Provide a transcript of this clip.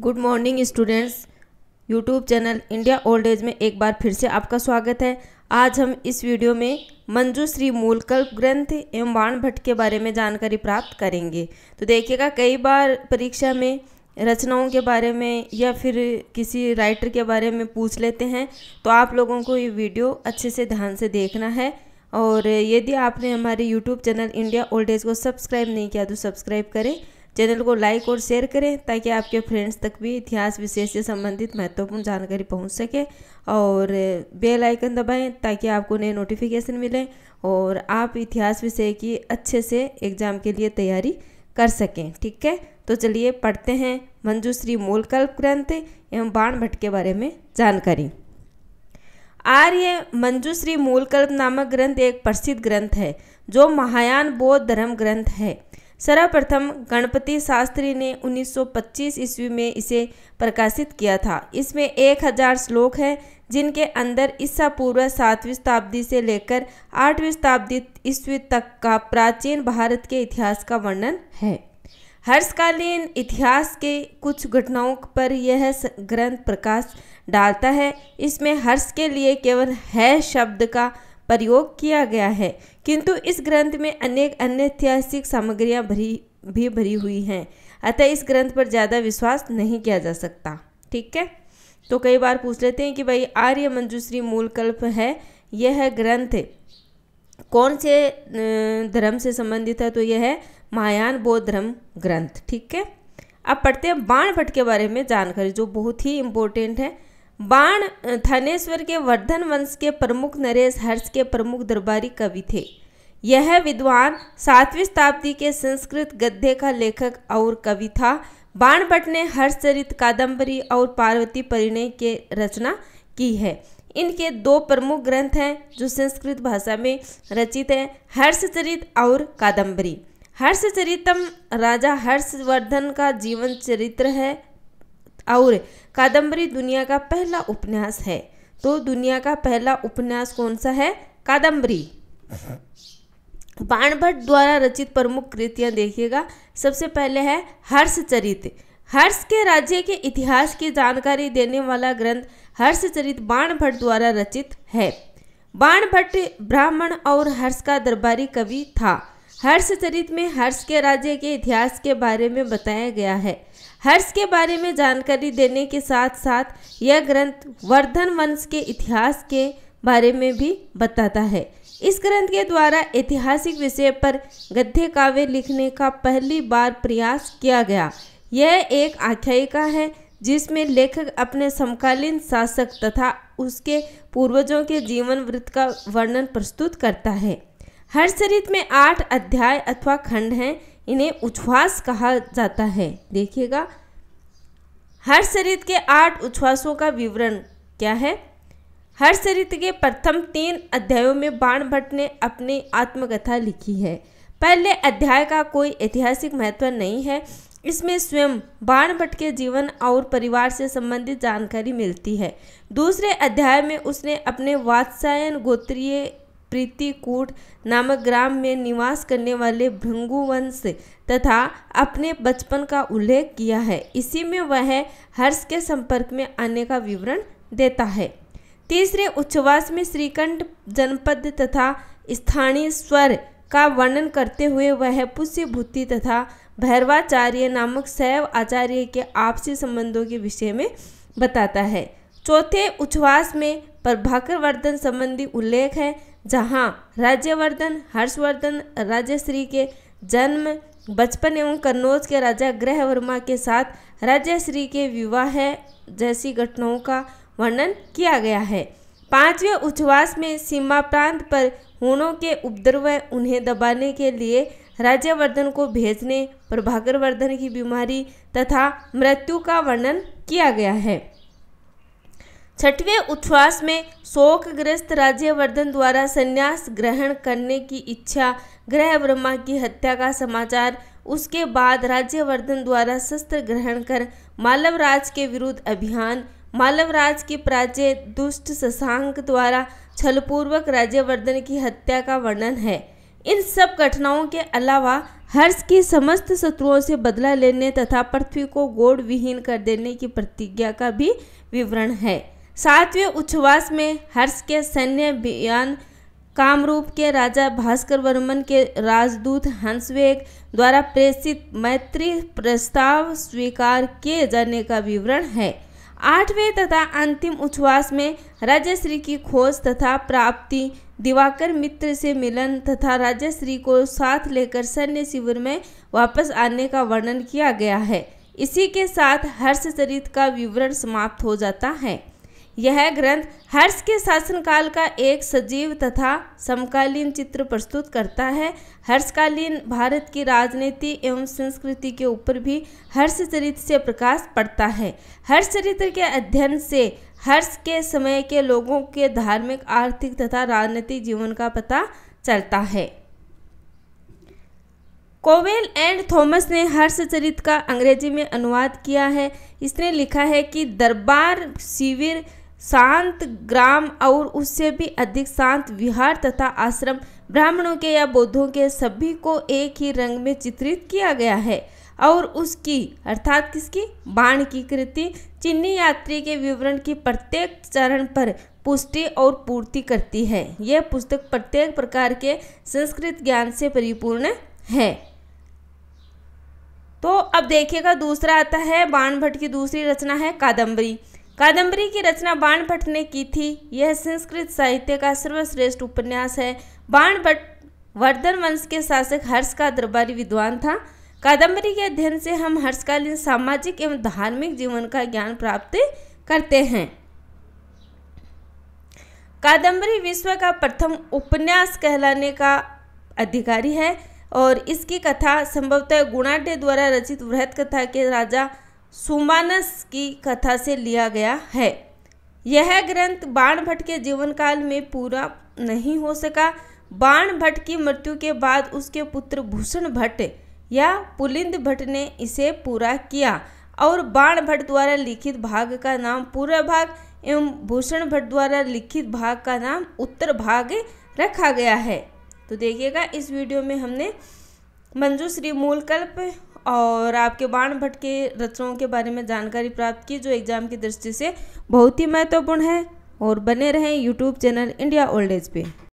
good morning students YouTube channel India old age में एक बार फिर से आपका स्वागत है आज हम इस वीडियो में मंजू श्री मूलकल्प ग्रंथ एवं बाण भट्ट के बारे में जानकारी प्राप्त करेंगे तो देखिएगा कई बार परीक्षा में रचनाओं के बारे में या फिर किसी राइटर के बारे में पूछ लेते हैं तो आप लोगों को ये वीडियो अच्छे से ध्यान से देखना है और यदि आपने हमारे YouTube channel India old age को सब्सक्राइब नहीं किया तो सब्सक्राइब करें चैनल को लाइक और शेयर करें ताकि आपके फ्रेंड्स तक भी इतिहास विषय से संबंधित महत्वपूर्ण जानकारी पहुंच सके और बेल आइकन दबाएं ताकि आपको नए नोटिफिकेशन मिलें और आप इतिहास विषय की अच्छे से एग्ज़ाम के लिए तैयारी कर सकें ठीक है तो चलिए पढ़ते हैं मंजूश्री मूलकल्प ग्रंथ एवं बाण भट्ट के बारे में जानकारी आर्य मंजूश्री मूलकल्प नामक ग्रंथ एक प्रसिद्ध ग्रंथ है जो महायान बौद्ध धर्म ग्रंथ है सर्वप्रथम गणपति शास्त्री ने 1925 ईस्वी में इसे प्रकाशित किया था इसमें 1000 श्लोक हैं जिनके अंदर ईसा पूर्व सातवीं शताब्दी से लेकर आठवीं शताब्दी ईस्वी तक का प्राचीन भारत के इतिहास का वर्णन है हर्षकालीन इतिहास के कुछ घटनाओं पर यह ग्रंथ प्रकाश डालता है इसमें हर्ष के लिए केवल है शब्द का प्रयोग किया गया है किंतु इस ग्रंथ में अनेक अन्य ऐतिहासिक सामग्रियाँ भरी भी भरी हुई हैं अतः इस ग्रंथ पर ज़्यादा विश्वास नहीं किया जा सकता ठीक है तो कई बार पूछ लेते हैं कि भाई आर्य मंजूश्री मूल कल्प है यह ग्रंथ कौन से धर्म से संबंधित है तो यह है मायान बौद्ध धर्म ग्रंथ ठीक है अब पढ़ते हैं बाण भट्ट के बारे में जानकारी जो बहुत ही इम्पोर्टेंट है बाण थानेश्वर के वर्धन वंश के प्रमुख नरेश हर्ष के प्रमुख दरबारी कवि थे यह विद्वान सातवीं शताब्दी के संस्कृत गद्य का लेखक और कवि था बाण भट्ट ने हर्षचरित कादम्बरी और पार्वती परिणय के रचना की है इनके दो प्रमुख ग्रंथ हैं जो संस्कृत भाषा में रचित हैं हर्षचरित और कादम्बरी हर्षचरितम राजा हर्षवर्धन का जीवन चरित्र है और कादम्बरी दुनिया का पहला उपन्यास है तो दुनिया का पहला उपन्यास कौन सा है कादम्बरी बाणभट्ट द्वारा रचित प्रमुख कृतियां देखिएगा सबसे पहले है हर्षचरित हर्ष के राज्य के इतिहास की जानकारी देने वाला ग्रंथ हर्षचरित बाणभट्ट द्वारा रचित है बाणभट्ट ब्राह्मण और हर्ष का दरबारी कवि था हर्ष चरित में हर्ष के राज्य के इतिहास के बारे में बताया गया है हर्ष के बारे में जानकारी देने के साथ साथ यह ग्रंथ वर्धन वंश के इतिहास के बारे में भी बताता है इस ग्रंथ के द्वारा ऐतिहासिक विषय पर गद्य काव्य लिखने का पहली बार प्रयास किया गया यह एक आख्यायिका है जिसमें लेखक अपने समकालीन शासक तथा उसके पूर्वजों के जीवन वृत्त का वर्णन प्रस्तुत करता है हर चरित में आठ अध्याय अथवा खंड हैं इन्हें उच्छ्वास कहा जाता है देखिएगा हर चरित के आठ उच्छ्वासों का विवरण क्या है हर चरित्र के प्रथम तीन अध्यायों में बाण भट्ट ने अपनी आत्मकथा लिखी है पहले अध्याय का कोई ऐतिहासिक महत्व नहीं है इसमें स्वयं बाण भट्ट के जीवन और परिवार से संबंधित जानकारी मिलती है दूसरे अध्याय में उसने अपने वात्सायन गोत्रीय प्रीतिकूट नामक ग्राम में निवास करने वाले भृंगुवंश तथा अपने बचपन का उल्लेख किया है इसी में वह हर्ष के संपर्क में आने का विवरण देता है तीसरे उच्छवास में श्रीकंठ जनपद तथा स्थानीय स्वर का वर्णन करते हुए वह पुष्यभूति तथा भैरवाचार्य नामक शैव आचार्य के आपसी संबंधों के विषय में बताता है चौथे उच्छ्वास में प्रभाकर वर्धन संबंधी उल्लेख है जहां राज्यवर्धन हर्षवर्धन राज्यश्री के जन्म बचपन एवं कन्नौज के राजा ग्रह वर्मा के साथ राज्यश्री के विवाह जैसी घटनाओं का वर्णन किया गया है पांचवें उच्छ्वास में सीमा प्रांत पर हुनों के उपद्रव उन्हें दबाने के लिए राज्यवर्धन को भेजने प्रभाकरवर्धन की बीमारी तथा मृत्यु का वर्णन किया गया है छठवें उच्छ्वास में शोकग्रस्त राज्यवर्धन द्वारा संन्यास ग्रहण करने की इच्छा ग्रह ब्रह्मा की हत्या का समाचार उसके बाद राज्यवर्धन द्वारा शस्त्र ग्रहण कर मालवराज के विरुद्ध अभियान मालवराज की प्राच्य दुष्ट शशांक द्वारा छलपूर्वक राज्यवर्धन की हत्या का वर्णन है इन सब घटनाओं के अलावा हर्ष की समस्त शत्रुओं से बदला लेने तथा पृथ्वी को गोड़ विहीन कर देने की प्रतिज्ञा का भी विवरण है सातवें उच्छ्वास में हर्ष के सैन्य अभियान कामरूप के राजा भास्कर वर्मन के राजदूत हंसवेग द्वारा प्रेषित मैत्री प्रस्ताव स्वीकार किए जाने का विवरण है आठवें तथा अंतिम उच्छ्वास में राजश्री की खोज तथा प्राप्ति दिवाकर मित्र से मिलन तथा राजश्री को साथ लेकर सैन्य शिविर में वापस आने का वर्णन किया गया है इसी के साथ हर्षचरित का विवरण समाप्त हो जाता है यह ग्रंथ हर्ष के शासनकाल का एक सजीव तथा समकालीन चित्र प्रस्तुत करता है हर्षकालीन भारत की राजनीति एवं संस्कृति के ऊपर भी चरित्र से प्रकाश पड़ता है हर्षचरित्र के अध्ययन से हर्ष के समय के लोगों के धार्मिक आर्थिक तथा राजनीतिक जीवन का पता चलता है कोवेल एंड थॉमस ने हर्षचरित का अंग्रेजी में अनुवाद किया है इसने लिखा है कि दरबार शिविर शांत ग्राम और उससे भी अधिक शांत विहार तथा आश्रम ब्राह्मणों के या बौद्धों के सभी को एक ही रंग में चित्रित किया गया है और उसकी अर्थात किसकी बाण की कृति चिन्नी यात्री के विवरण की प्रत्येक चरण पर पुष्टि और पूर्ति करती है यह पुस्तक प्रत्येक प्रकार के संस्कृत ज्ञान से परिपूर्ण है तो अब देखिएगा दूसरा आता है बाण भट्ट की दूसरी रचना है कादम्बरी कादम्बरी की रचना बाण भट्ट ने की थी यह संस्कृत साहित्य का सर्वश्रेष्ठ उपन्यास है बाण भट्ट वर्धन वंश के शासक हर्ष का दरबारी विद्वान था कादंबरी के अध्ययन से हम हर्षकालीन सामाजिक एवं धार्मिक जीवन का ज्ञान प्राप्त करते हैं कादम्बरी विश्व का प्रथम उपन्यास कहलाने का अधिकारी है और इसकी कथा संभवतः गुणाढ़ द्वारा रचित वृहत कथा के राजा सुमानस की कथा से लिया गया है यह ग्रंथ बाण भट्ट के जीवन काल में पूरा नहीं हो सका बाण भट्ट की मृत्यु के बाद उसके पुत्र भूषण भट्ट या पुलिंद भट्ट ने इसे पूरा किया और बाण भट्ट द्वारा लिखित भाग का नाम पूरा भाग एवं भूषण भट्ट द्वारा लिखित भाग का नाम उत्तर भाग रखा गया है तो देखिएगा इस वीडियो में हमने मंजू श्री मूलकल्प और आपके बाण भट्ट के रचनाओं के बारे में जानकारी प्राप्त की जो एग्जाम की दृष्टि से बहुत ही महत्वपूर्ण है और बने रहें YouTube channel India old age पे